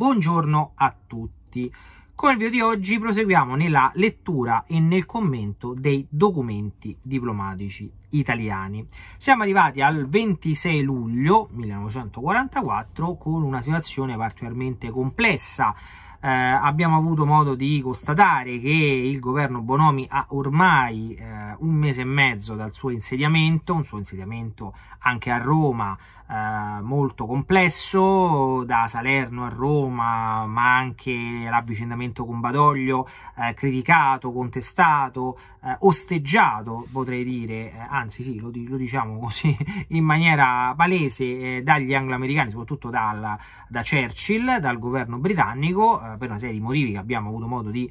Buongiorno a tutti. Con il video di oggi proseguiamo nella lettura e nel commento dei documenti diplomatici italiani. Siamo arrivati al 26 luglio 1944 con una situazione particolarmente complessa. Eh, abbiamo avuto modo di constatare che il governo Bonomi ha ormai eh, un mese e mezzo dal suo insediamento, un suo insediamento anche a Roma eh, molto complesso da Salerno a Roma, ma anche l'avvicendamento con Badoglio, eh, criticato, contestato, eh, osteggiato, potrei dire, eh, anzi sì, lo, lo, diciamo così in maniera palese eh, dagli angloamericani, soprattutto dal, da Churchill, dal governo britannico, per una serie di motivi che abbiamo avuto modo di,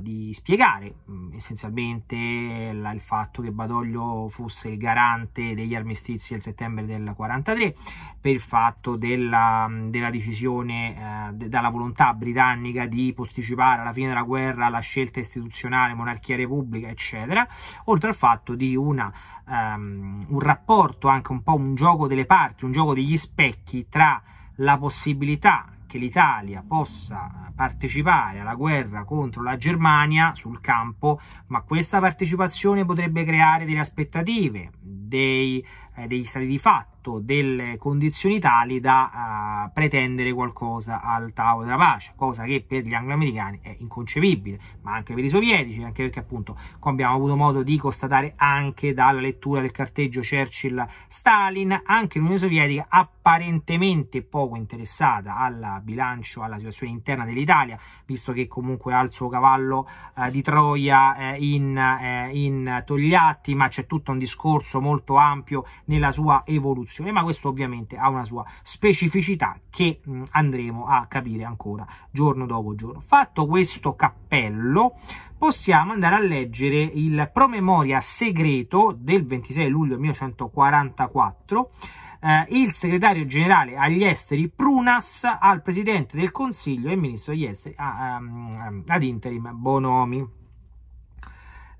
di spiegare, mm, essenzialmente la, il fatto che Badoglio fosse il garante degli armistizi del settembre del 1945, 1973 per il fatto della, della decisione, eh, dalla volontà britannica di posticipare alla fine della guerra la scelta istituzionale, monarchia repubblica, eccetera, oltre al fatto di una, um, un rapporto, anche un po' un gioco delle parti, un gioco degli specchi tra la possibilità che l'Italia possa partecipare alla guerra contro la Germania sul campo, ma questa partecipazione potrebbe creare delle aspettative, dei, eh, degli stati di fatto, delle condizioni tali da eh, pretendere qualcosa al tavolo della pace, cosa che per gli angloamericani è inconcepibile, ma anche per i sovietici, anche perché appunto, come abbiamo avuto modo di constatare anche dalla lettura del carteggio Churchill-Stalin, anche l'Unione Sovietica apparentemente poco interessata al bilancio, alla situazione interna dell'Italia, visto che comunque ha il suo cavallo eh, di Troia eh, in, eh, in Togliatti, ma c'è tutto un discorso molto ampio nella sua evoluzione, ma questo ovviamente ha una sua specificità che mh, mm, andremo a capire ancora giorno dopo giorno. Fatto questo cappello, possiamo andare a leggere il promemoria segreto del 26 luglio 1944 eh, il segretario generale agli esteri Prunas al presidente del consiglio e ministro degli esteri ah, um, ad interim Bonomi.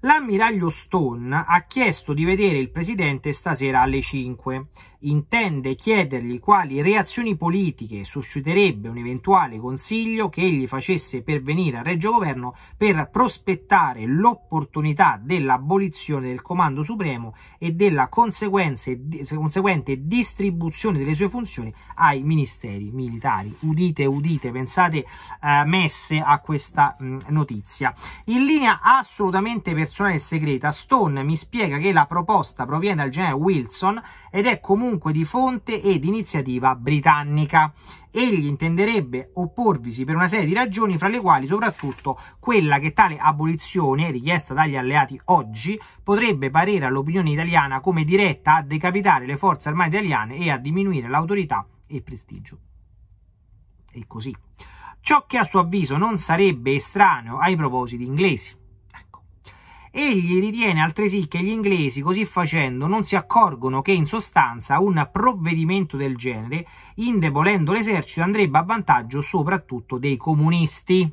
L'ammiraglio Stone ha chiesto di vedere il presidente stasera alle 5 intende chiedergli quali reazioni politiche susciterebbe un eventuale consiglio che egli facesse pervenire a Reggio Governo per prospettare l'opportunità dell'abolizione del Comando Supremo e della conseguente distribuzione delle sue funzioni ai ministeri militari. Udite, udite, pensate eh, messe a questa mh, mm, notizia. In linea assolutamente personale e segreta, Stone mi spiega che la proposta proviene dal generale Wilson ed è comunque di fonte ed iniziativa britannica. Egli intenderebbe opporvisi per una serie di ragioni, fra le quali soprattutto quella che tale abolizione, richiesta dagli alleati oggi, potrebbe parere all'opinione italiana come diretta a decapitare le forze armate italiane e a diminuire l'autorità e il prestigio. E così. Ciò che a suo avviso non sarebbe estraneo ai propositi inglesi. Egli ritiene altresì che gli inglesi così facendo non si accorgono che in sostanza un provvedimento del genere, indebolendo l'esercito, andrebbe a vantaggio soprattutto dei comunisti.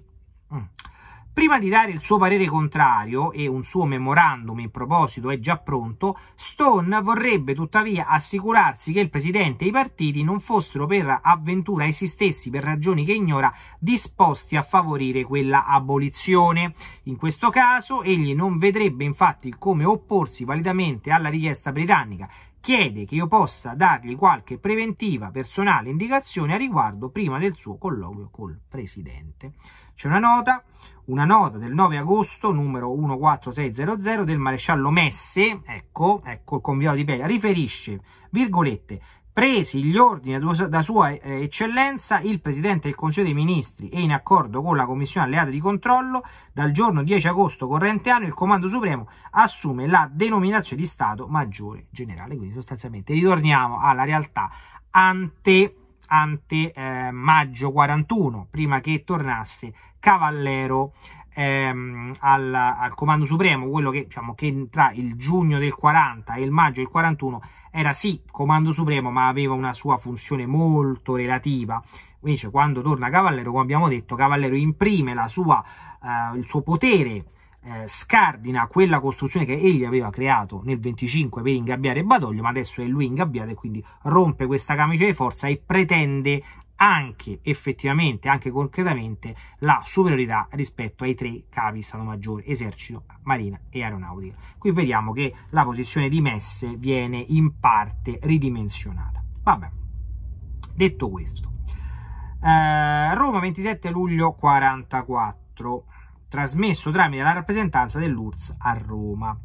Prima di dare il suo parere contrario e un suo memorandum in proposito è già pronto, Stone vorrebbe tuttavia assicurarsi che il presidente e i partiti non fossero per avventura essi stessi, per ragioni che ignora, disposti a favorire quella abolizione. In questo caso egli non vedrebbe infatti come opporsi validamente alla richiesta britannica chiede che io possa dargli qualche preventiva personale indicazione a riguardo prima del suo colloquio col presidente. C'è una nota, una nota del 9 agosto numero 14600 del maresciallo Messe, ecco, ecco il conviato di Peglia, riferisce, virgolette, presi gli ordini da sua eh, eccellenza il Presidente del Consiglio dei Ministri e in accordo con la Commissione Alleata di Controllo, dal giorno 10 agosto corrente anno il Comando Supremo assume la denominazione di Stato Maggiore Generale. Quindi sostanzialmente ritorniamo alla realtà ante ante eh, maggio 41, prima che tornasse Cavallero ehm, al, al, Comando Supremo, quello che, diciamo, che tra il giugno del 40 e il maggio del 41 era sì Comando Supremo, ma aveva una sua funzione molto relativa. Invece quando torna Cavallero, come abbiamo detto, Cavallero imprime la sua, eh, il suo potere eh, scardina quella costruzione che egli aveva creato nel 25 per ingabbiare Badoglio, ma adesso è lui ingabbiato e quindi rompe questa camicia di forza e pretende anche effettivamente, anche concretamente, la superiorità rispetto ai tre capi Stato Maggiore, Esercito, Marina e Aeronautica. Qui vediamo che la posizione di Messe viene in parte ridimensionata. Vabbè, detto questo, eh, Roma 27 luglio 44 trasmesso tramite la rappresentanza dell'URSS a Roma.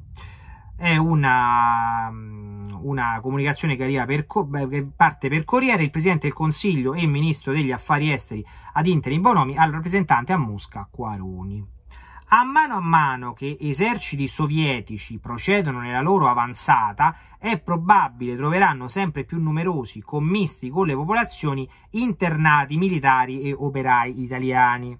È una, mm, una comunicazione che, arriva per, che parte per Corriere, il Presidente del Consiglio e Ministro degli Affari Esteri ad interim Bonomi al rappresentante a Mosca Quaroni. A mano a mano che eserciti sovietici procedono nella loro avanzata, è probabile troveranno sempre più numerosi commisti con le popolazioni internati militari e operai italiani.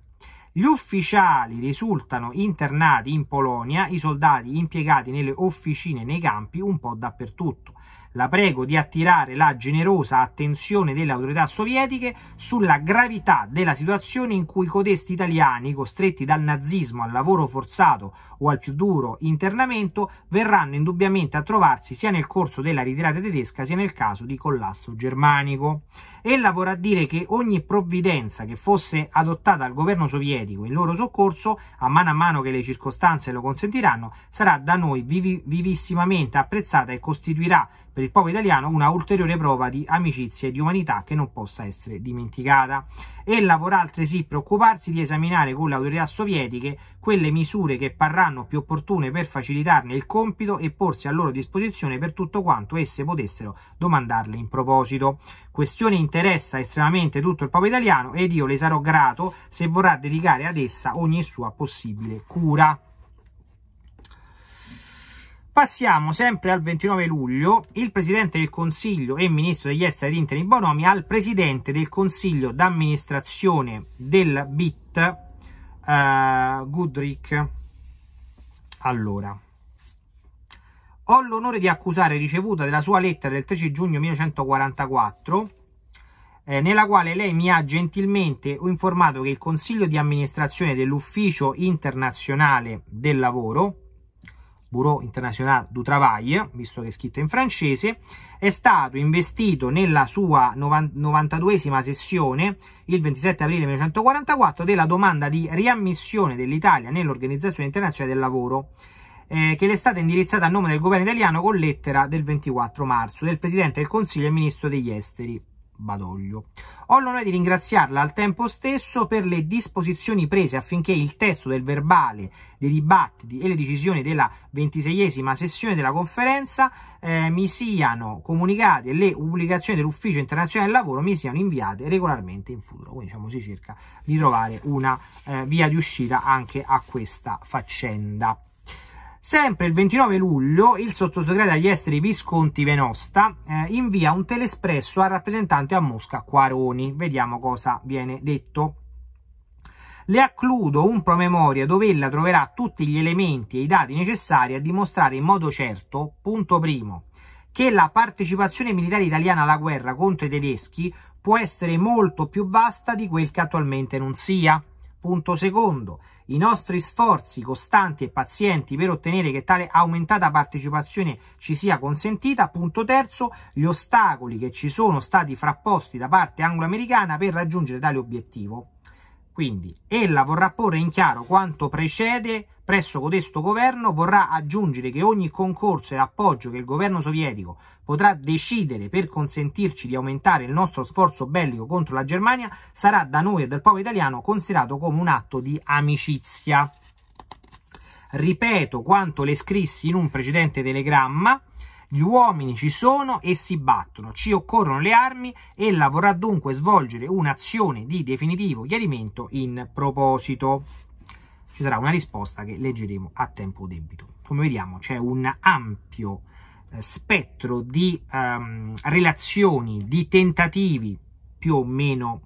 Gli ufficiali risultano internati in Polonia, i soldati impiegati nelle officine nei campi un po' dappertutto. La prego di attirare la generosa attenzione delle autorità sovietiche sulla gravità della situazione in cui codesti italiani, costretti dal nazismo al lavoro forzato o al più duro internamento, verranno indubbiamente a trovarsi sia nel corso della ritirata tedesca sia nel caso di collasso germanico. Ella vorrà dire che ogni provvidenza che fosse adottata dal governo sovietico in loro soccorso, a mano a mano che le circostanze lo consentiranno, sarà da noi vivi, vivissimamente apprezzata e costituirà per il popolo italiano una ulteriore prova di amicizia e di umanità che non possa essere dimenticata. Ella vorrà altresì preoccuparsi di esaminare con le autorità sovietiche quelle misure che parranno più opportune per facilitarne il compito e porsi a loro disposizione per tutto quanto esse potessero domandarle in proposito. Questione interessa estremamente tutto il popolo italiano ed io le sarò grato se vorrà dedicare ad essa ogni sua possibile cura. Passiamo sempre al 29 luglio, il Presidente del Consiglio e Ministro degli Esteri Interi Bonomi al Presidente del Consiglio d'amministrazione del BIT uh, Goodrick. Allora, ho l'onore di accusare ricevuta della sua lettera del 13 giugno 1944 eh, nella quale lei mi ha gentilmente informato che il consiglio di amministrazione dell'ufficio internazionale del lavoro Bureau International du Travail, visto che è scritto in francese, è stato investito nella sua 92esima sessione il 27 aprile 1944 della domanda di riammissione dell'Italia nell'Organizzazione Internazionale del Lavoro eh, che le è stata indirizzata a nome del governo italiano con lettera del 24 marzo del Presidente del Consiglio e Ministro degli Esteri. Badoglio. Ho l'onore di ringraziarla al tempo stesso per le disposizioni prese affinché il testo del verbale dei dibattiti e le decisioni della ventiseiesima sessione della conferenza eh, mi siano comunicate e le pubblicazioni dell'Ufficio Internazionale del Lavoro mi siano inviate regolarmente in futuro. Quindi diciamo si cerca di trovare una eh, via di uscita anche a questa faccenda. Sempre il 29 luglio il sottosegretario agli esteri Visconti Venosta eh, invia un telespresso al rappresentante a Mosca Quaroni. Vediamo cosa viene detto. Le accludo un promemoria dove ella troverà tutti gli elementi e i dati necessari a dimostrare in modo certo, punto primo, che la partecipazione militare italiana alla guerra contro i tedeschi può essere molto più vasta di quel che attualmente non sia. Punto secondo, i nostri sforzi costanti e pazienti per ottenere che tale aumentata partecipazione ci sia consentita. Punto terzo, gli ostacoli che ci sono stati frapposti da parte angloamericana per raggiungere tale obiettivo. Quindi ella vorrà porre in chiaro quanto precede presso codesto governo, vorrà aggiungere che ogni concorso e appoggio che il governo sovietico potrà decidere per consentirci di aumentare il nostro sforzo bellico contro la Germania sarà da noi e dal popolo italiano considerato come un atto di amicizia. Ripeto quanto le scrissi in un precedente telegramma gli uomini ci sono e si battono, ci occorrono le armi, ella vorrà dunque svolgere un'azione di definitivo chiarimento in proposito. Ci sarà una risposta che leggeremo a tempo debito. Come vediamo c'è un ampio eh, spettro di ehm, relazioni, di tentativi più o meno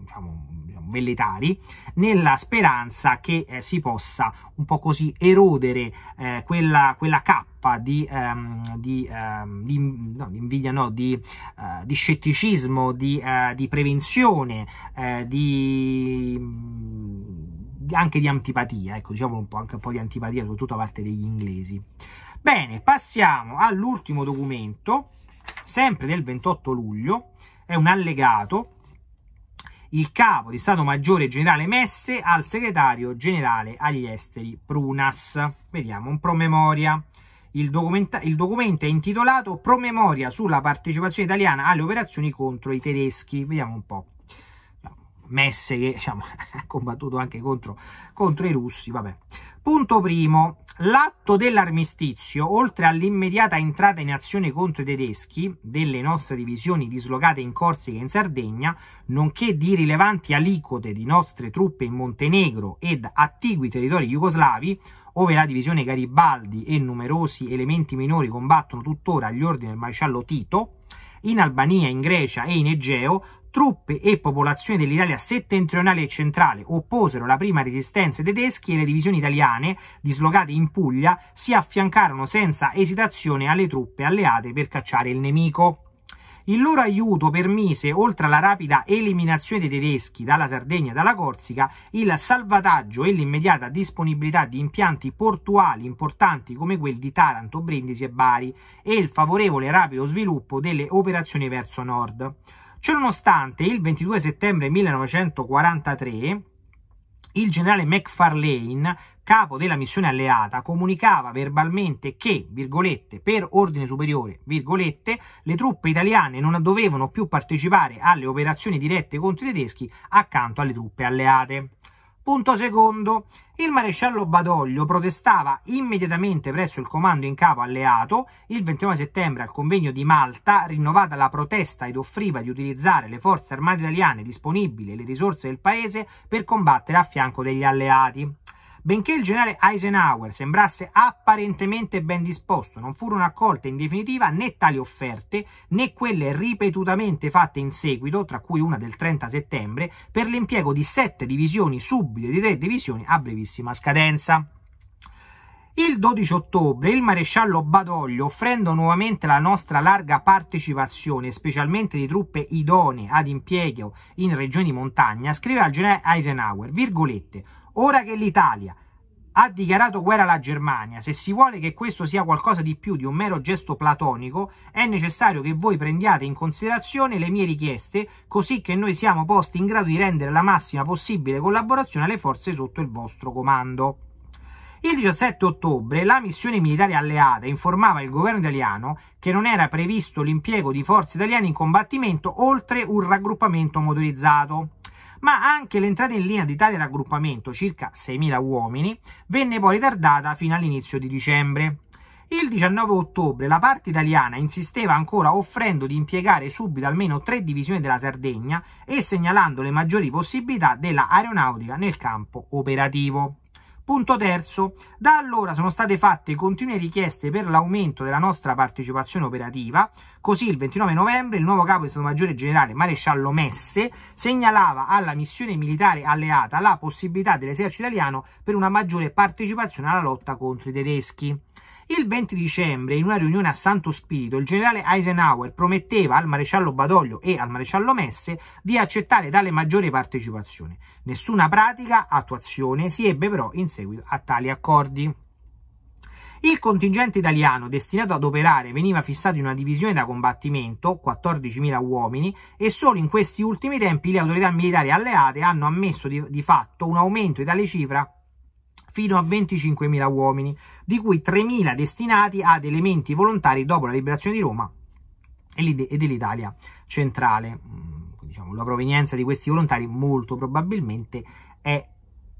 diciamo, diciamo, velletari, nella speranza che eh, si possa un po' così erodere eh, quella, quella cappa cappa di, ehm, di, ehm, di, no, di invidia, no, di, eh, di scetticismo, di, eh, di prevenzione, eh, mm, di anche di antipatia, ecco, diciamo un po', anche un po' di antipatia, soprattutto da parte degli inglesi. Bene, passiamo all'ultimo documento, sempre del 28 luglio, è un allegato, il capo di Stato Maggiore Generale Messe al segretario generale agli esteri Prunas. Vediamo un promemoria. Il, il documento è intitolato Promemoria sulla partecipazione italiana alle operazioni contro i tedeschi. Vediamo un po'. Messe che diciamo, ha combattuto anche contro, contro i russi. Vabbè. Punto primo, L'atto dell'armistizio, oltre all'immediata entrata in azione contro i tedeschi delle nostre divisioni dislocate in Corsica e in Sardegna, nonché di rilevanti aliquote di nostre truppe in Montenegro ed attigui territori jugoslavi, ove la divisione Garibaldi e numerosi elementi minori combattono tuttora agli ordini del maresciallo Tito, in Albania, in Grecia e in Egeo truppe e popolazioni dell'Italia settentrionale e centrale opposero la prima resistenza ai tedeschi e le divisioni italiane, dislocate in Puglia, si affiancarono senza esitazione alle truppe alleate per cacciare il nemico. Il loro aiuto permise, oltre alla rapida eliminazione dei tedeschi dalla Sardegna e dalla Corsica, il salvataggio e l'immediata disponibilità di impianti portuali importanti come quelli di Taranto, Brindisi e Bari e il favorevole e rapido sviluppo delle operazioni verso nord. Ciononostante, il 22 settembre 1943, il generale McFarlane, capo della missione alleata, comunicava verbalmente che, virgolette, per ordine superiore, virgolette, le truppe italiane non dovevano più partecipare alle operazioni dirette contro i tedeschi accanto alle truppe alleate. Punto secondo, il maresciallo Badoglio protestava immediatamente presso il comando in capo alleato il 29 settembre al convegno di Malta, rinnovata la protesta ed offriva di utilizzare le forze armate italiane disponibili e le risorse del paese per combattere a fianco degli alleati. Benché il generale Eisenhower sembrasse apparentemente ben disposto, non furono accolte in definitiva né tali offerte né quelle ripetutamente fatte in seguito, tra cui una del 30 settembre, per l'impiego di sette divisioni subito di tre divisioni a brevissima scadenza. Il 12 ottobre il maresciallo Badoglio, offrendo nuovamente la nostra larga partecipazione, specialmente di truppe idonee ad impiego in regioni montagna, scrive al generale Eisenhower, virgolette, Ora che l'Italia ha dichiarato guerra alla Germania, se si vuole che questo sia qualcosa di più di un mero gesto platonico, è necessario che voi prendiate in considerazione le mie richieste, così che noi siamo posti in grado di rendere la massima possibile collaborazione alle forze sotto il vostro comando. Il 17 ottobre la missione militare alleata informava il governo italiano che non era previsto l'impiego di forze italiane in combattimento oltre un raggruppamento motorizzato ma anche l'entrata in linea di tale raggruppamento, circa 6.000 uomini, venne poi ritardata fino all'inizio di dicembre. Il 19 ottobre la parte italiana insisteva ancora offrendo di impiegare subito almeno tre divisioni della Sardegna e segnalando le maggiori possibilità dell'aeronautica nel campo operativo. Punto terzo, da allora sono state fatte continue richieste per l'aumento della nostra partecipazione operativa, così il 29 novembre il nuovo capo di Stato Maggiore Generale Maresciallo Messe segnalava alla missione militare alleata la possibilità dell'esercito italiano per una maggiore partecipazione alla lotta contro i tedeschi. Il 20 dicembre, in una riunione a Santo Spirito, il generale Eisenhower prometteva al maresciallo Badoglio e al maresciallo Messe di accettare tale maggiore partecipazione. Nessuna pratica attuazione si ebbe però in seguito a tali accordi. Il contingente italiano destinato ad operare veniva fissato in una divisione da combattimento, 14.000 uomini, e solo in questi ultimi tempi le autorità militari alleate hanno ammesso di, di fatto un aumento di tale cifra fino a 25.000 uomini, di cui 3.000 destinati ad elementi volontari dopo la liberazione di Roma e dell'Italia centrale. Mm, diciamo, la provenienza di questi volontari molto probabilmente è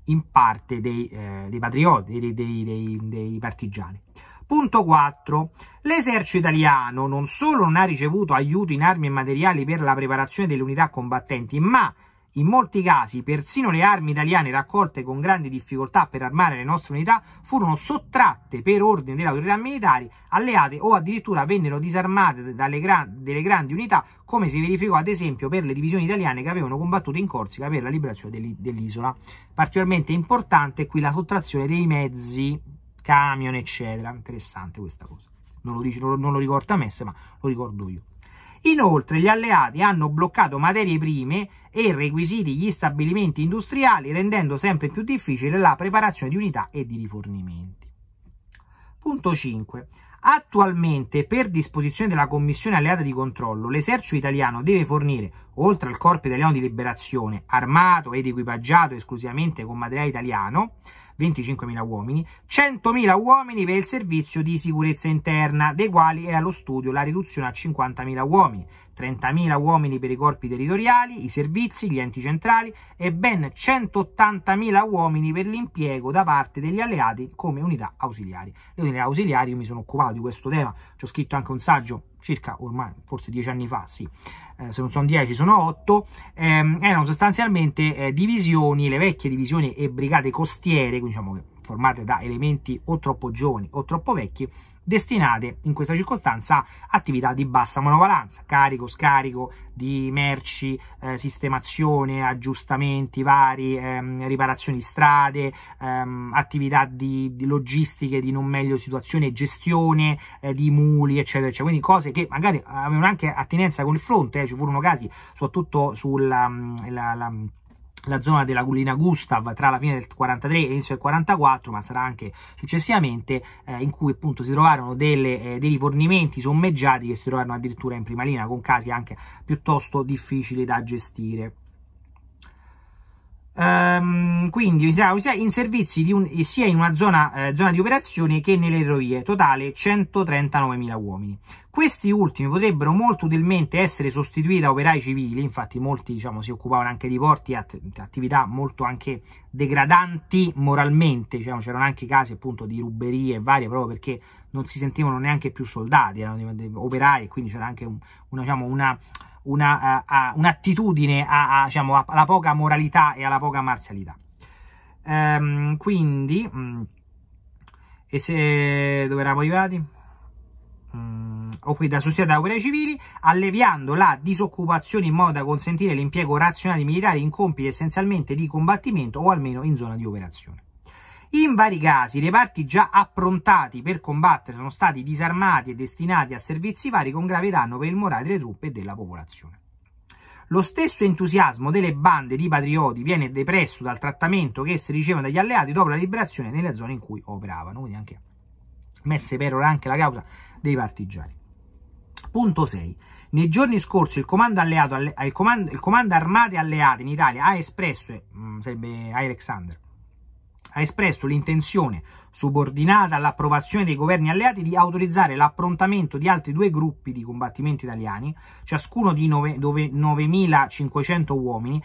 in parte dei, eh, dei patrioti, dei, dei, dei partigiani. Punto 4. L'esercito italiano non solo non ha ricevuto aiuto in armi e materiali per la preparazione delle unità combattenti, ma in molti casi, persino le armi italiane raccolte con grandi difficoltà per armare le nostre unità furono sottratte per ordine delle autorità militari alleate o addirittura vennero disarmate dalle gra- delle grandi unità, come si verificò ad esempio per le divisioni italiane che avevano combattuto in Corsica per la liberazione dell'i- dell'isola. Particolarmente importante è qui la sottrazione dei mezzi, camion, eccetera. Interessante questa cosa. Non lo, dice, non lo ricorda Messe, ma lo ricordo io. Inoltre gli alleati hanno bloccato materie prime e requisiti gli stabilimenti industriali rendendo sempre più difficile la preparazione di unità e di rifornimenti. Punto 5. Attualmente, per disposizione della Commissione alleata di controllo, l'esercito italiano deve fornire, oltre al Corpo italiano di liberazione, armato ed equipaggiato esclusivamente con materiale italiano, 25.000 uomini, 100.000 uomini per il servizio di sicurezza interna, dei quali è allo studio la riduzione a 50.000 uomini, 30.000 uomini per i corpi territoriali, i servizi, gli enti centrali e ben 180.000 uomini per l'impiego da parte degli alleati come unità ausiliari. Le unità ausiliari, io mi sono occupato di questo tema, ci ho scritto anche un saggio circa ormai forse dieci anni fa, sì, eh, se non sono dieci sono otto, ehm, erano sostanzialmente eh, divisioni, le vecchie divisioni e brigate costiere, diciamo che formate da elementi o troppo giovani o troppo vecchi, destinate in questa circostanza a attività di bassa monovalanza, carico, scarico di merci, eh, sistemazione, aggiustamenti vari, ehm, riparazioni di strade, ehm, attività di, di, logistiche di non meglio situazione, gestione eh, di muli, eccetera, eccetera. Quindi cose che magari avevano anche attinenza con il fronte, eh, ci furono casi soprattutto sulla... Mm, la, la, la zona della collina Gustav tra la fine del 43 e l'inizio del 44, ma sarà anche successivamente, eh, in cui appunto si trovarono delle, eh, dei rifornimenti sommeggiati che si trovarono addirittura in prima linea, con casi anche piuttosto difficili da gestire. Um, quindi in servizi un, sia in una zona, eh, zona, di operazione che nelle ferrovie, totale 139.000 uomini. Questi ultimi potrebbero molto utilmente essere sostituiti da operai civili, infatti molti diciamo, si occupavano anche di porti, att attività molto anche degradanti moralmente, diciamo, c'erano anche casi appunto di ruberie varie proprio perché non si sentivano neanche più soldati, erano operai e quindi c'era anche un, una, diciamo, una eh, un'attitudine uh, uh, un diciamo, alla poca moralità e alla poca marzialità. Um, quindi, um, e se dove eravamo arrivati? Mm, o qui da sostituire da guerre civili, alleviando la disoccupazione in modo da consentire l'impiego razionale di militari in compiti essenzialmente di combattimento o almeno in zona di operazione. In vari casi, reparti già approntati per combattere sono stati disarmati e destinati a servizi vari con grave danno per il morale delle truppe e della popolazione. Lo stesso entusiasmo delle bande di patrioti viene depresso dal trattamento che esse ricevono dagli alleati dopo la liberazione nelle zone in cui operavano, quindi anche messe per ora anche la causa dei partigiani. Punto 6. Nei giorni scorsi il comando, alleato, il comando, il comando armate alleate in Italia ha espresso, eh, mh, sarebbe Alexander, ha espresso l'intenzione, subordinata all'approvazione dei governi alleati, di autorizzare l'approntamento di altri due gruppi di combattimento italiani, ciascuno di 9.500 uomini,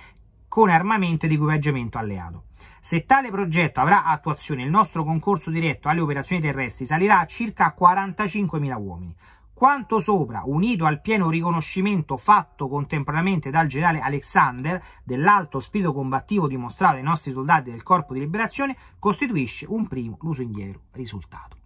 con armamento ed equipaggiamento alleato. Se tale progetto avrà attuazione, il nostro concorso diretto alle operazioni terrestri salirà a circa 45.000 uomini, quanto sopra, unito al pieno riconoscimento fatto contemporaneamente dal generale Alexander dell'alto spirito combattivo dimostrato dai nostri soldati del Corpo di Liberazione, costituisce un primo lusinghiero risultato.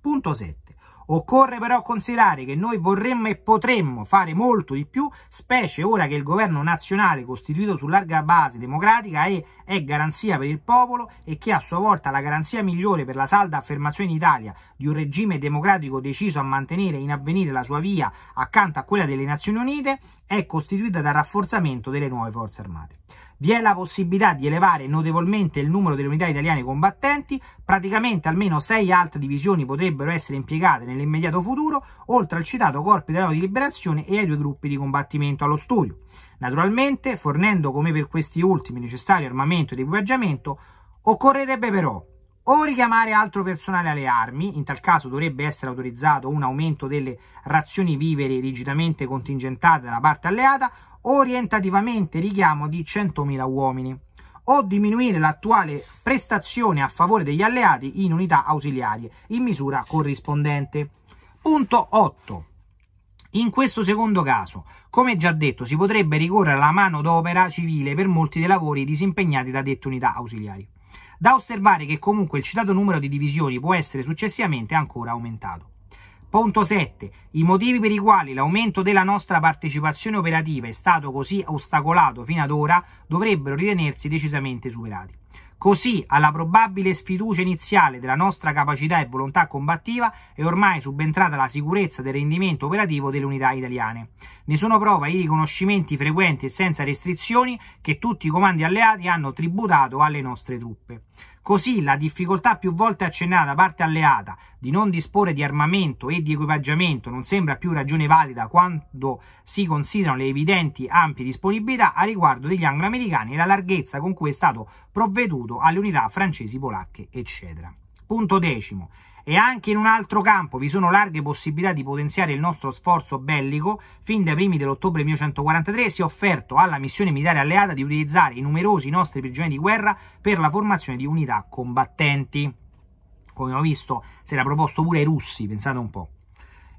Punto 7. Occorre però considerare che noi vorremmo e potremmo fare molto di più, specie ora che il governo nazionale costituito su larga base democratica è, è garanzia per il popolo e che a sua volta la garanzia migliore per la salda affermazione in Italia di un regime democratico deciso a mantenere in avvenire la sua via accanto a quella delle Nazioni Unite è costituita dal rafforzamento delle nuove forze armate vi è la possibilità di elevare notevolmente il numero delle unità italiane combattenti, praticamente almeno 6 altre divisioni potrebbero essere impiegate nell'immediato futuro, oltre al citato Corpo Italiano di Liberazione e ai due gruppi di combattimento allo studio. Naturalmente, fornendo come per questi ultimi necessario armamento ed equipaggiamento, occorrerebbe però o richiamare altro personale alle armi, in tal caso dovrebbe essere autorizzato un aumento delle razioni vivere rigidamente contingentate dalla parte alleata, orientativamente richiamo di 100.000 uomini o diminuire l'attuale prestazione a favore degli alleati in unità ausiliarie in misura corrispondente. Punto 8. In questo secondo caso, come già detto, si potrebbe ricorrere alla mano d'opera civile per molti dei lavori disimpegnati da dette unità ausiliari. Da osservare che comunque il citato numero di divisioni può essere successivamente ancora aumentato. Punto 7. I motivi per i quali l'aumento della nostra partecipazione operativa è stato così ostacolato fino ad ora dovrebbero ritenersi decisamente superati. Così, alla probabile sfiducia iniziale della nostra capacità e volontà combattiva è ormai subentrata la sicurezza del rendimento operativo delle unità italiane. Ne sono prova i riconoscimenti frequenti e senza restrizioni che tutti i comandi alleati hanno tributato alle nostre truppe. Così la difficoltà più volte accennata da parte alleata di non disporre di armamento e di equipaggiamento non sembra più ragione valida quando si considerano le evidenti ampie disponibilità a riguardo degli angloamericani e la larghezza con cui è stato provveduto alle unità francesi, polacche, eccetera. Punto decimo. E anche in un altro campo vi sono larghe possibilità di potenziare il nostro sforzo bellico. Fin dai primi dell'ottobre 1943 si è offerto alla missione militare alleata di utilizzare i numerosi nostri prigionieri di guerra per la formazione di unità combattenti. Come ho visto, si era proposto pure ai russi, pensate un po'.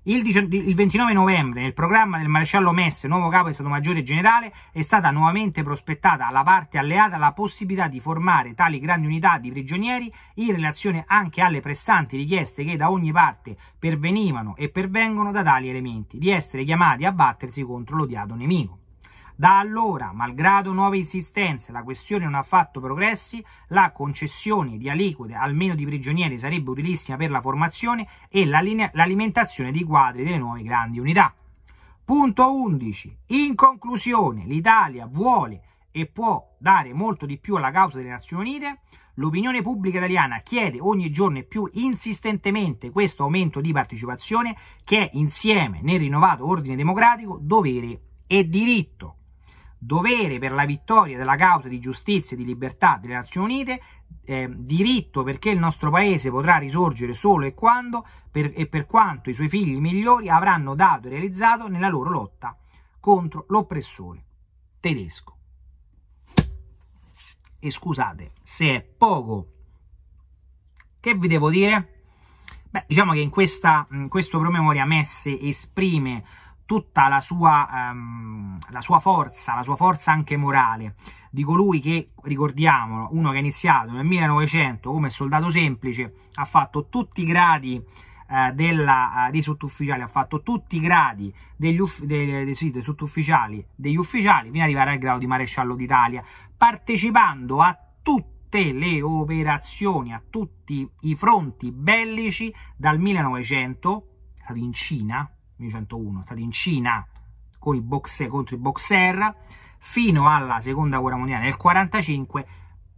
Il, 29 novembre, nel programma del maresciallo Messe, nuovo capo di Stato Maggiore Generale, è stata nuovamente prospettata alla parte alleata la possibilità di formare tali grandi unità di prigionieri in relazione anche alle pressanti richieste che da ogni parte pervenivano e pervengono da tali elementi di essere chiamati a battersi contro l'odiato nemico. Da allora, malgrado nuove insistenze, la questione non ha fatto progressi, la concessione di aliquote almeno di prigionieri sarebbe utilissima per la formazione e l'alimentazione dei quadri delle nuove grandi unità. Punto 11. In conclusione, l'Italia vuole e può dare molto di più alla causa delle Nazioni Unite. L'opinione pubblica italiana chiede ogni giorno e più insistentemente questo aumento di partecipazione che è insieme nel rinnovato ordine democratico dovere e diritto dovere per la vittoria della causa di giustizia e di libertà delle Nazioni Unite, eh, diritto perché il nostro paese potrà risorgere solo e quando per, e per quanto i suoi figli migliori avranno dato e realizzato nella loro lotta contro l'oppressore tedesco. E scusate se è poco. Che vi devo dire? Beh, diciamo che in, questa, in questo promemoria Messe esprime tutta la sua, um, la sua forza, la sua forza anche morale di colui che, ricordiamolo, uno che ha iniziato nel 1900 come soldato semplice, ha fatto tutti i gradi eh, della, eh, dei sottufficiali, ha fatto tutti i gradi degli, uff, dei, dei, sì, dei sottufficiali, degli ufficiali, fino ad arrivare al grado di maresciallo d'Italia, partecipando a tutte le operazioni, a tutti i fronti bellici dal 1900, in Cina, 1901, è stato in Cina con i boxe, contro i boxer, fino alla seconda guerra mondiale nel 1945,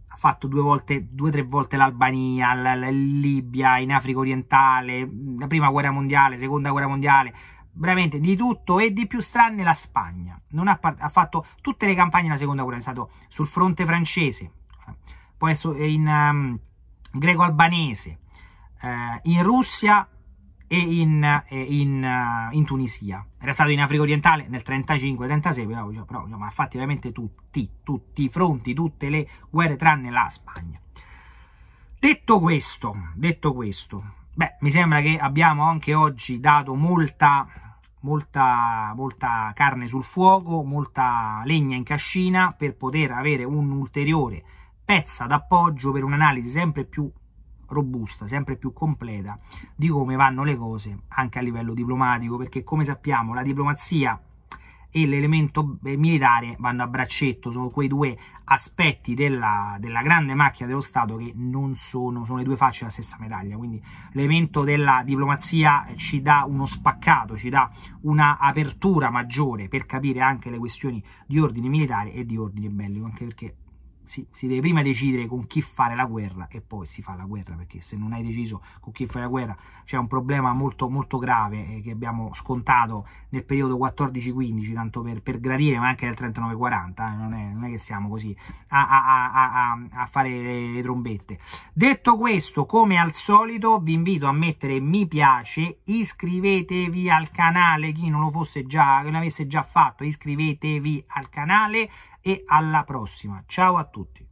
ha fatto due o tre volte l'Albania, la, la Libia, in Africa orientale, la prima guerra mondiale, seconda guerra mondiale, veramente di tutto e di più stranne la Spagna. Non ha, ha fatto tutte le campagne nella seconda guerra, è stato sul fronte francese, eh, poi in um, greco-albanese, eh, in Russia e in, in, in, Tunisia. Era stato in Africa orientale nel 35-36, però, cioè, però ha fatti veramente tutti, tutti i fronti, tutte le guerre tranne la Spagna. Detto questo, detto questo, beh, mi sembra che abbiamo anche oggi dato molta, molta, molta carne sul fuoco, molta legna in cascina per poter avere un'ulteriore pezza d'appoggio per un'analisi sempre più robusta, sempre più completa di come vanno le cose anche a livello diplomatico, perché come sappiamo la diplomazia e l'elemento eh, militare vanno a braccetto, sono quei due aspetti della, della grande macchina dello Stato che non sono, sono le due facce della stessa medaglia, quindi l'elemento della diplomazia eh, ci dà uno spaccato, ci dà un'apertura maggiore per capire anche le questioni di ordine militare e di ordine bellico, anche perché si, si, deve prima decidere con chi fare la guerra e poi si fa la guerra perché se non hai deciso con chi fare la guerra c'è un problema molto molto grave eh, che abbiamo scontato nel periodo 14-15 tanto per, per, gradire ma anche nel 39-40 eh, non, non, è che siamo così a, a, a, a fare le, le trombette detto questo come al solito vi invito a mettere mi piace iscrivetevi al canale chi non lo fosse già che non avesse già fatto iscrivetevi al canale e alla prossima. Ciao a tutti.